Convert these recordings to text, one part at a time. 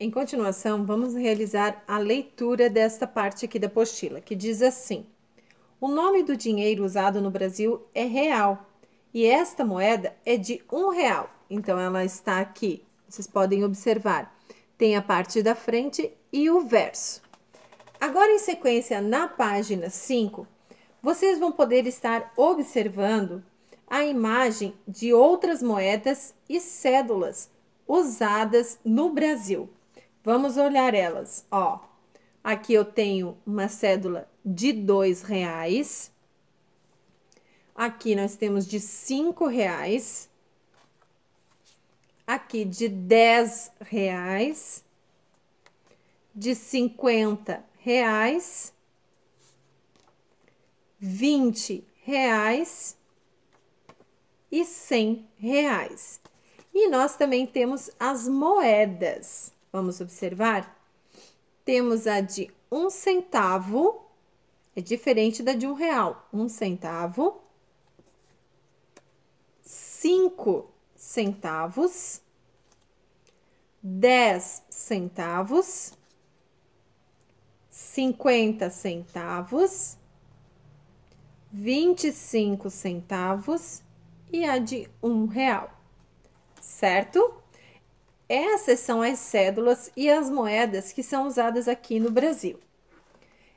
Em continuação, vamos realizar a leitura desta parte aqui da apostila, que diz assim: O nome do dinheiro usado no Brasil é real e esta moeda é de um real. Então, ela está aqui. Vocês podem observar. Tem a parte da frente e o verso. Agora, em sequência, na página 5, vocês vão poder estar observando a imagem de outras moedas e cédulas usadas no Brasil. Vamos olhar elas, ó. Aqui eu tenho uma cédula de dois reais. Aqui nós temos de cinco reais. Aqui de dez reais. De cinquenta reais. Vinte reais e cem reais. E nós também temos as moedas. Vamos observar? Temos a de um centavo, é diferente da de um real. Um centavo, cinco centavos, dez centavos, cinquenta centavos, vinte e cinco centavos e a de um real, certo? Essas são as cédulas e as moedas que são usadas aqui no Brasil.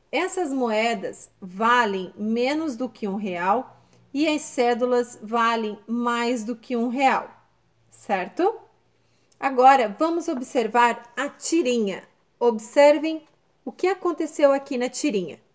Essas moedas valem menos do que um real e as cédulas valem mais do que um real, certo? Agora vamos observar a tirinha. Observem o que aconteceu aqui na tirinha.